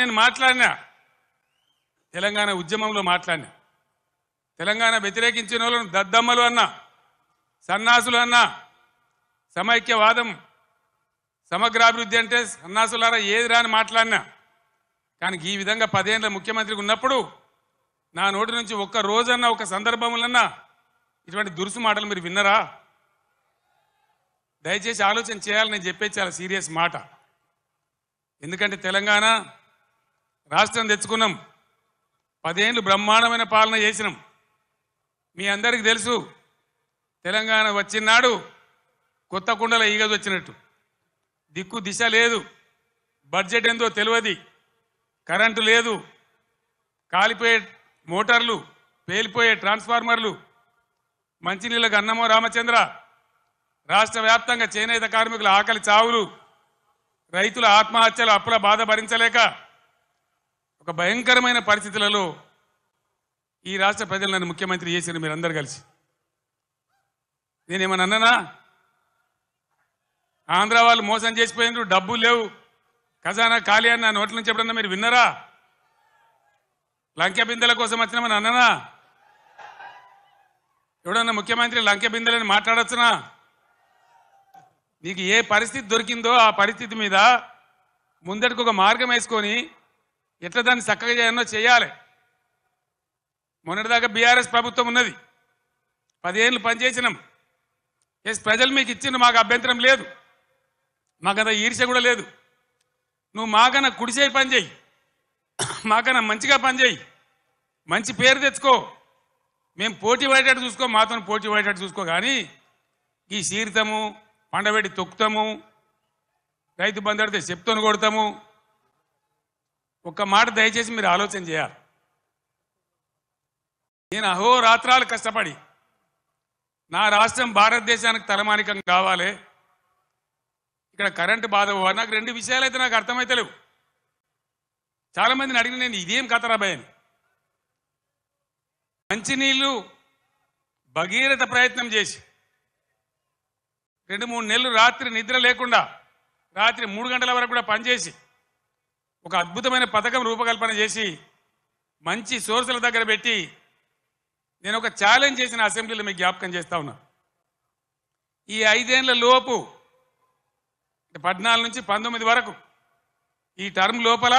నేను మాట్లాడినా తెలంగాణ ఉద్యమంలో మాట్లాడినా తెలంగాణ వ్యతిరేకించిన వాళ్ళను దద్దమ్మలు అన్నా సన్నాసులు అన్నా సమైక్యవాదం సమగ్రాభివృద్ధి అంటే సన్నాసులారా ఏది రాని మాట్లాడినా కానీ ఈ విధంగా పదేళ్ళ ముఖ్యమంత్రికి ఉన్నప్పుడు నా నోటి నుంచి ఒక్క రోజన్నా ఒక సందర్భములన్నా ఇటువంటి దురుసు మాటలు మీరు విన్నరా దయచేసి ఆలోచన చేయాలని నేను చెప్పే చాలా సీరియస్ మాట ఎందుకంటే తెలంగాణ రాష్ట్రం తెచ్చుకున్నాం పదేళ్ళు బ్రహ్మాండమైన పాలన చేసినాం మీ అందరికీ తెలుసు తెలంగాణ వచ్చినాడు కొత్త కుండల ఈగది వచ్చినట్టు దిక్కు దిశ లేదు బడ్జెట్ ఎంతో తెలియదు కరెంటు లేదు కాలిపోయే మోటార్లు పేలిపోయే ట్రాన్స్ఫార్మర్లు మంచినీళ్ళకు అన్నమో రామచంద్ర రాష్ట్ర వ్యాప్తంగా చేనేత కార్మికుల ఆకలి చావులు రైతుల ఆత్మహత్యలు అప్పుల బాధ భరించలేక ఒక భయంకరమైన పరిస్థితులలో ఈ రాష్ట్ర ప్రజలు నన్ను ముఖ్యమంత్రి చేశారు అందరు కలిసి నేనేమన్నా అన్ననా ఆంధ్ర వాళ్ళు మోసం చేసిపోయినారు డబ్బులు లేవు ఖజానా ఖాళీ అని నా నోట్ల నుంచి ఎప్పుడన్నా మీరు విన్నారా లంకె బిందెల కోసం వచ్చినామని అన్ననా ఎవడన్నా ముఖ్యమంత్రి లంకె బిందెలని మాట్లాడచ్చునా నీకు ఏ పరిస్థితి దొరికిందో ఆ పరిస్థితి మీద ముందటికి ఒక మార్గం వేసుకొని ఎట్లా దాన్ని చక్కగా చేయాలో చేయాలి మొన్నటిదాకా బీఆర్ఎస్ ప్రభుత్వం ఉన్నది పదిహేనులు పనిచేసినాం ఎస్ ప్రజలు మీకు ఇచ్చిన మాకు అభ్యంతరం లేదు మాకు అంత ఈర్ష కూడా లేదు నువ్వు మాకన్నా కుడిసే పని చేయి మాకన్నా మంచిగా పని చేయి మంచి పేరు తెచ్చుకో మేము పోటీ పడేటట్టు చూసుకో మాతో పోటీ పడేటట్టు చూసుకో కానీ ఈ సీరితము పండబెట్టి తొక్కుతాము రైతు బంధు పడితే చెప్తోని కొడతాము ఒక్క మాట దయచేసి మీరు ఆలోచన చేయాలి నేను అహోరాత్రాలు కష్టపడి నా రాష్ట్రం భారతదేశానికి తలమానికం కావాలి ఇక్కడ కరెంటు బాధ నాకు రెండు విషయాలు అయితే నాకు అర్థమైతలేవు చాలామందిని అడిగిన నేను ఇదేం కథరా భయని మంచినీళ్ళు భగీరథ ప్రయత్నం చేసి రెండు మూడు నెలలు రాత్రి నిద్ర లేకుండా రాత్రి మూడు గంటల వరకు కూడా పనిచేసి ఒక అద్భుతమైన పథకం రూపకల్పన చేసి మంచి సోర్సుల దగ్గర పెట్టి నేను ఒక ఛాలెంజ్ చేసిన అసెంబ్లీలో మీకు జ్ఞాపకం చేస్తా ఉన్నా ఈ ఐదేళ్ల లోపు పద్నాలుగు నుంచి పంతొమ్మిది వరకు ఈ టర్మ్ లోపల